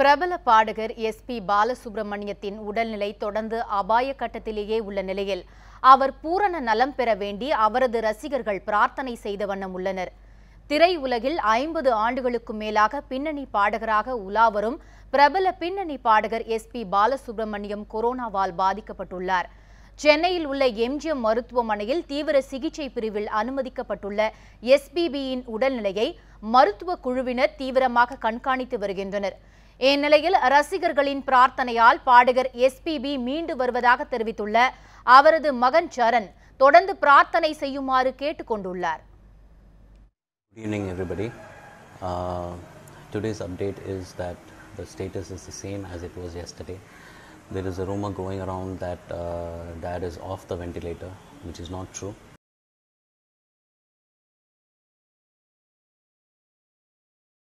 பிரபல பாடகர் S B பாலசுப்ரமணியத்தின் உடல்நிலை தொடர்ந்து அபாய கட்டத்திலேயே உள்ள நிலையில் அவர் பூரண நலம் பெற வேண்டி அவரது ரசிகர்கள் பிரார்த்தனை செய்த வண்ணம் உள்ளனர் திரையுலகில் ஐம்பது ஆண்டுகளுக்கும் மேலாக பின்னணி பாடகராக உலாவரும் பிரபல பின்னணி பாடகர் எஸ் பி பாலசுப்ரமணியம் கொரோனாவால் பாதிக்கப்பட்டுள்ளார் சென்னையில் உள்ள எம்ஜிஎம் மருத்துவமனையில் தீவிர சிகிச்சை பிரிவில் அனுமதிக்கப்பட்டுள்ள எஸ்பிபியின் உடல்நிலையை மருத்துவ குழுவினர் தீவிரமாக கண்காணித்து வருகின்றனர் இந்நிலையில் ரசிகர்களின் பிரார்த்தனையால் பாடகர் எஸ்பிபி மீண்டு வருவதாக தெரிவித்துள்ள அவரது மகன் சரண் தொடர்ந்து பிரார்த்தனை செய்யுமாறு கேட்டுக்கொண்டுள்ளார் uh, The status is the same as it was yesterday. There is a rumor going around that uh, dad is off the ventilator, which is not true.